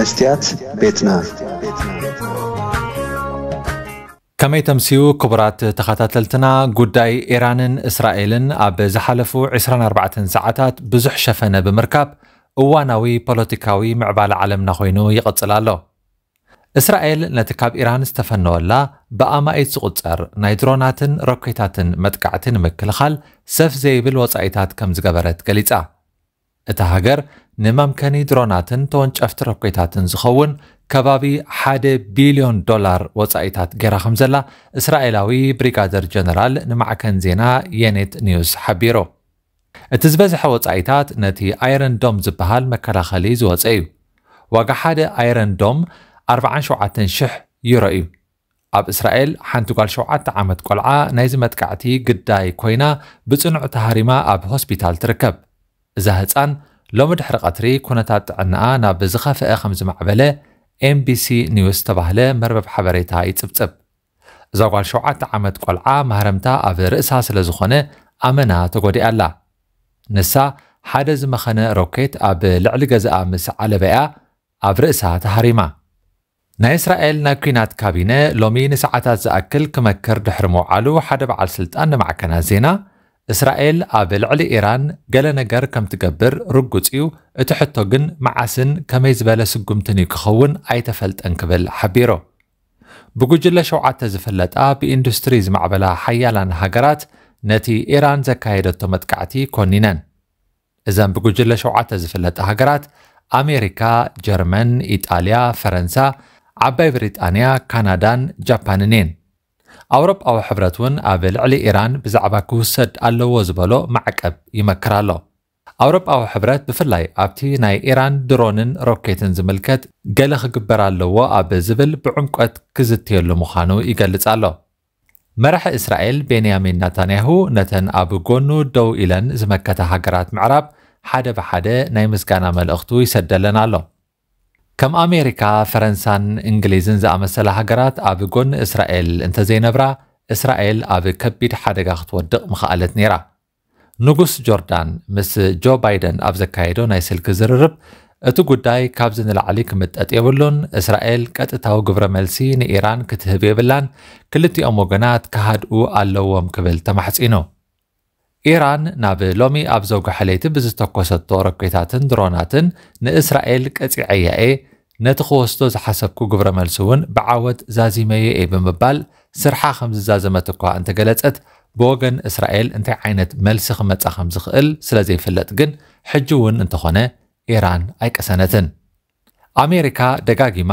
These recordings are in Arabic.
መስትያት ቤትና ከመይ ተምሲዩ ክቡራት ተኸታተልትና ጉዳይ ኢራንን እስራኤልን ኣብ ዝሓለፉ 24 ሰዓታት ብዙሕ ሸፈነ ብምርካብ እዋናዊ ፖለቲካዊ ምዕባለ ዓለምና ኮይኑ ይቕጽል ኣሎ እስራኤል ነቲ ካብ ኢራን ዝተፈነወላ ብኣማኢት ዝቑጸር ናይ ድሮናትን ሮኬታትን መጥቃዕቲ ንምክልኻል ሰፍ ዘይብል ወጻኢታት ከም ዝገበረት ገሊጻ እታ ሃገር ንመምከኒ ድሮናትን ተወንጨፍቲ ረኬታትን ዝኸውን ከባቢ ሓደ ቢልዮን ዶላር ወጻኢታት ገይራ ከም ዘላ እስራኤላዊ ብሪጋደር ጀነራል ንማዕከን ዜና የኔት ኒውስ ሓቢሮ እቲ ዝበዝሐ ወጻኢታት ነቲ ኣይረን ዶም ዝበሃል መከላኸሊ ዝወፀ እዩ ዋጋ ሓደ ኣይረን ዶም 47,000 ዩሮ እዩ ኣብ እስራኤል ሓንቲ ጓል 7 ዓመት ቆልዓ ናይዚ መጥቃዕቲ ግዳይ ኮይና ብጽኑዕ ተሃሪማ ኣብ ሆስፒታል ትርከብ እዛ ህፃን ሎሚ ድሕሪ ቀትሪ ኩነታት ጥዕናኣ ናብ ዝኸፍአ ከም ዝማዕበለ ኤምቢሲ ኒውስ ተባህለ መርበብ ሓበሬታ ይፅብፅብ እዛ ጓል 7 ዓመት ቆልዓ ማህረምታ ኣብ ርእሳ ስለ ዝኾነ ኣመና ተጎዲኣ ኣላ ንሳ ሓደ ዝመኸነ ሮኬት ኣብ ልዕሊ ገዛኣ ምስ ዓለበያ ኣብ ርእሳ ተሃሪማ ናይ እስራኤል ናይ ኩናት ካቢነ ሎሚ ንሰዓታት ዝኣክል ክመክር ድሕሪ ምውዓሉ ሓደ በዓል ስልጣን ንማዕከናት ዜና إسرائيل أبل على إيران قال نجار كم تجبر رجوت إيو تحطه جن معسن كم يزبل سجوم تني كخون أي تفلت أنكبل حبيره بجوجل شوعة زفلت آ بإندستريز معبلا حيالان هجرات نتي إيران زكايدة تمتكعتي كونينان إذن بجوجل شوعة زفلت هجرات أمريكا، جرمن، إيطاليا، فرنسا، عباي بريطانيا، كندا، جاباننين ኣውሮጳዊ ሕብረት እውን ኣብ ልዕሊ ኢራን ብዛዕባ ክውሰድ ኣለዎ ዝበሎ ማዕቀብ ይመክር ኣሎ ኣውሮጳዊ ሕብረት ብፍላይ ኣብቲ ናይ ኢራን ድሮንን ሮኬትን ዝምልከት ገለ ክግበር ኣለዎ ኣብ ዝብል ብዕምቆት ክዝትየሉ ምዃኑ ይገልጽ ኣሎ መራሒ እስራኤል ቤንያሚን ናታንያሁ ነተን ኣብ ጎኑ ደው ኢለን ዝመከተ ሃገራት ምዕራብ ሓደ ብሓደ ናይ ምስጋና መልእኽቱ ይሰደለን ኣሎ ከም ኣሜሪካ ፈረንሳን እንግሊዝን ዝኣመሰለ ሃገራት ኣብ ጎኒ እስራኤል እንተዘይነብራ እስራኤል ኣብ ከቢድ ሓደጋ ክትወድቕ ምኽኣለት ነይራ ንጉስ ጆርዳን ምስ ጆ ባይደን ኣብ ዘካየዶ ናይ ስልኪ ዝርርብ እቲ ጉዳይ ካብዚ ንላዕሊ ክምጠጥ የብሉን እስራኤል ቀጥታዊ ግብረ መልሲ ንኢራን ክትህብ የብላን ክልቲኦም ወገናት ክሃድኡ ኣለዎም ክብል ተማሕፂኑ ኢራን ናብ ሎሚ ኣብ ዘውጊ ሓለይቲ ብዝተኮሰቶ ረኬታትን ድሮናትን ንእስራኤል ቀፂዐ እየ ነቲ ክወስዶ ዝሓሰብኩ ግብረ መልሲ እውን ብዓወት ዛዚመየ እየ ብምባል ስርሓ ከም ዝዛዘመት እኳ እንተገለጸት ብወገን እስራኤል እንታይ ዓይነት መልሲ ክመጻእ ከም ዝኽእል ስለ ዘይፍለጥ ግን ሕጂ እውን እንተኾነ ኢራን ኣይቀሰነትን ኣሜሪካ ደጋጊማ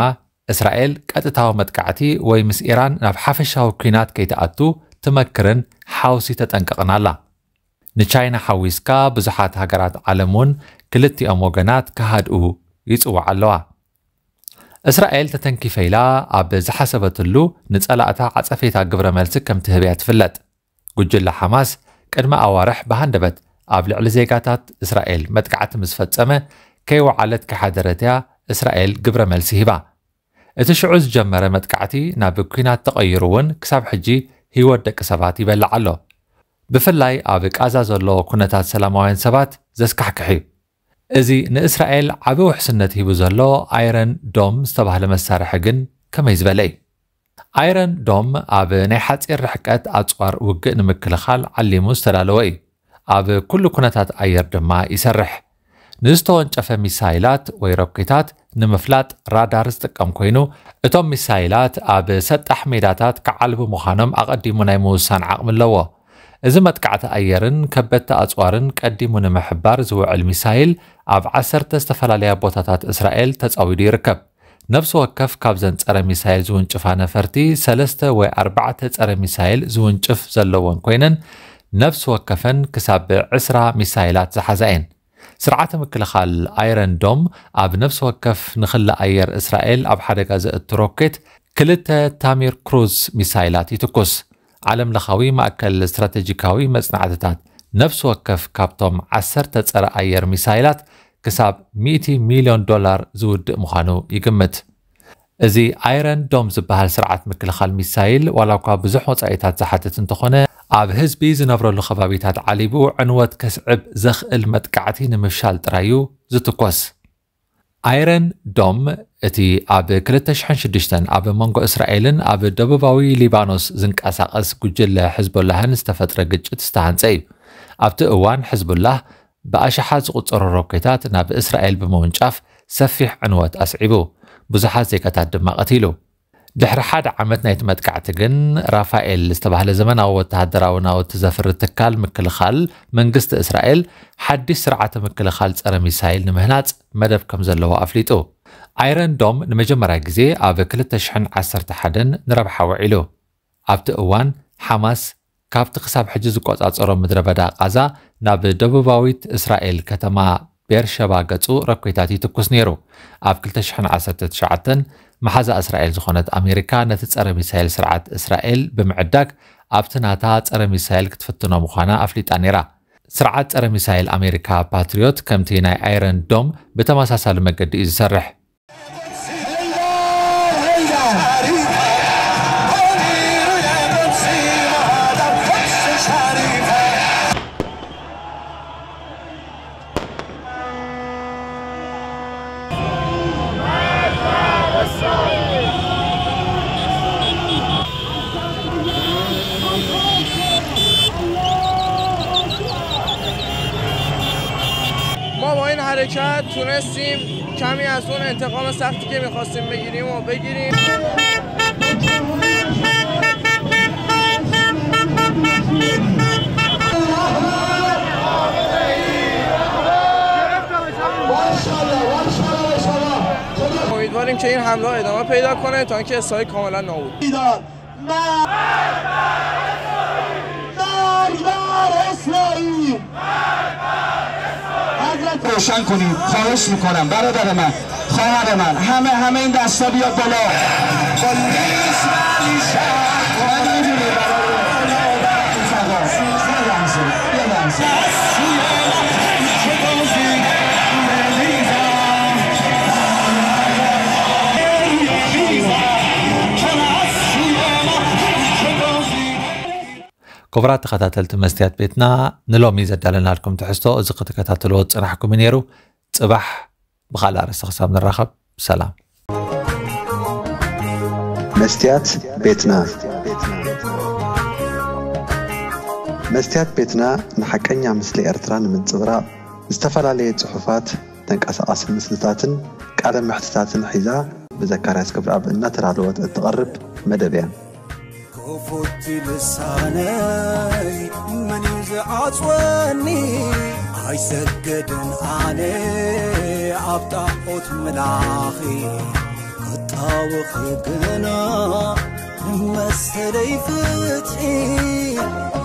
እስራኤል ቀጥታዊ መጥቃዕቲ ወይ ምስ ኢራን ናብ ሓፈሻዊ ኩናት ከይተኣቱ ትመክርን ሓውሲ ተጠንቀቕና ኣላ ንቻይና ሓዊስካ ብዙሓት ሃገራት ዓለም እውን ክልቲኦም ወገናት ክሃድኡ ይፅዋዕ ኣለዋ እስራኤል ተተንኪፈኢላ ኣብ ዝሓሰበትሉ ንጸላእታ ዓጸፌታ ግብረ መልሲ ከም ትህብ እያ ትፍለጥ ጉጅለ ሓማስ ቅድሚ ኣዋርሕ ብሃንደበት ኣብ ልዕሊ ዜጋታት እስራኤል መጥቃዕቲ ምስ ፈጸመ ከይወዓለት ከሓደረት እያ እስራኤል ግብረ መልሲ ሂባ እቲ ሽዑ ዝጀመረ መጥቃዕቲ ናብ ኩናት ተቐይሩ እውን ክሳብ ሕጂ ህይወት ደቂ ሰባት ይበልዕ ኣሎ ብፍላይ ኣብ ቃዛ ዘሎ ኩነታት ሰላማውያን ሰባት ዘስካሕክሕ እዩ እዚ ንእስራኤል ዓብ ውሕስነት ሂቡ ዘሎ ኣይረን ዶም ዝተባህለ መሳርሒ ግን ከመይ ዝበለ እዩ ኣይረን ዶም ኣብ ናይ ሓፂር ርሕቀት ኣፅዋር ውግእ ንምክልኻል ዓሊሙ ዝተዳለወ እዩ ኣብ ኩሉ ኩነታት ኣየር ድማ ይሰርሕ ንዝተወንጨፈ ሚሳይላት ወይ ሮኬታት ንምፍላጥ ራዳር ዝጥቀም ኮይኑ እቶም ሚሳይላት ኣብ ሰጣሕ ሜዳታት ክዓልቢ ምዃኖም ኣቐዲሙ ናይ ምውሳን ዓቕሚ ኣለዎ እዚ መጥቃዕቲ ኣየርን ከበድቲ ኣፅዋርን ቀዲሙ ንምሕባር ዝውዕል ሚሳይል ኣብ ዓሰርተ ዝተፈላለያ ቦታታት እስራኤል ተፃዊዱ ይርከብ ነብሲ ወከፍ ካብዘን ፀረ ሚሳይል ዝውንጭፋ ነፈርቲ ሰለስተ ወይ ኣርባዕተ ፀረ ሚሳይል ዝውንጭፍ ዘለዎን ኮይነን ነብሲ ወከፈን ክሳብ ብዕስራ ሚሳይላት ዝሓዘ እየን ስርዓተ ምክልኻል ኣይረን ዶም ኣብ ነፍሲ ወከፍ ንኽሊ ኣየር እስራኤል ኣብ ሓደጋ ዘእቲ ሮኬት ክልተ ታሚር ክሩዝ ሚሳይላት ይትኩስ ዓለም ለኻዊ ማእከል ስትራተጂካዊ መጽናዕትታት ነፍሲ ወከፍ ካብቶም 10 ፀረ ኣየር ሚሳይላት ክሳብ 100 ሚልዮን ዶላር ዝውድእ ምዃኑ ይግምት እዚ ኣይረን ዶም ዝበሃል ስርዓት ምክልኻል ሚሳይል ዋላ እኳ ብዙሕ ወጻኢታት ዝሓትት እንተኾነ ኣብ ህዝቢ ዝነብረሉ ከባቢታት ዓሊቡ ዕንወት ከስዕብ ዘኽእል መጥቃዕቲ ንምፍሻል ጥራይ እዩ ዝትኮስ ኣይረን ዶም እቲ ኣብ 206 ኣብ መንጎ እስራኤልን ኣብ ደቡባዊ ሊባኖስ ዝንቀሳቐስ ጉጅለ ሕዝቡላህን ዝተፈጥረ ግጭት ዝተሃንፀ እዩ ኣብቲ እዋን ሕዝቡላህ ብኣሽሓ ዝቝጸሩ ሮኬታት ናብ እስራኤል ብምውንጫፍ ሰፊሕ ዕንወት ኣስዒቡ ብዙሓት ዜጋታት ድማ ቀቲሉ ድሕሪ ሓደ ዓመት ናይቲ መጥቃዕቲ ግን ራፋኤል ዝተባህለ ዘመናዊ ወተሃደራዊ ናውቲ ዘፍሪ ትካል ምክልኻል መንግስቲ እስራኤል ሓድሽ ስርዓተ ምክልኻል ፀረ ሚሳይል ንምህናፅ መደብ ከም ዘለዎ ኣፍሊጡ ኣይረንዶም ንመጀመርያ ግዜ ኣብ 211 ንረብሓ ውዒሉ ኣብቲ እዋን ሓማስ ካብቲ ክሳብ ሕጂ ዝቆፃፀሮ ምድረ በዳ ቃዛ ናብ ደቡባዊት እስራኤል ከተማ ቤርሸባ ገፁ ረኮይታት ይትኩስ ነይሩ ኣብ 219 محزة اسرائيل زخونت امريكا نتصر ميسايل سرعات اسرائيل بمعدك ابتناتا تصر ميسايل كتفتنا مخانا افليت انيرا سرعات تصر ميسايل امريكا باتريوت كمتيناي ايرن دوم بتماسا سالمك قد سرح ما با این حرکت تونستیم کمی از اون انتقام سختی که میخواستیم بگیریم و بگیریم که این حمله ادامه پیدا کنه تا اینکه اسرائیل کاملا نابود روشن کنیم خواهش میکنم برادر من خواهر من همه همه این دستا بیا ክቡራት ተኸታተልቲ መስትያት ቤትና ንሎሚ ዘዳለናልኩም ትሕዝቶ እዚ ክትከታተልዎ ፅናሕኩም ነይሩ ፅባሕ ብካልእ ኣርእስቲ ክሳብ ንራኸብ ሰላም መስትያት ቤትና መስትያት ቤትና ንሓቀኛ ምስሊ ኤርትራ ንምንፅብራቕ ዝተፈላለየ ፅሑፋት ተንቀሳቐሲ ምስልታትን ቃለ ምሕትታትን ሒዛ ብዘካርያስ ክብርኣብ እናተዳለወት እትቐርብ መደብ እያ كفوت لساني من يزعصوني ኣይሰግድን ኣነ ኣብ ጣዖት መላኺ ክጣውኺ ግና መሰለይ ፍትሒ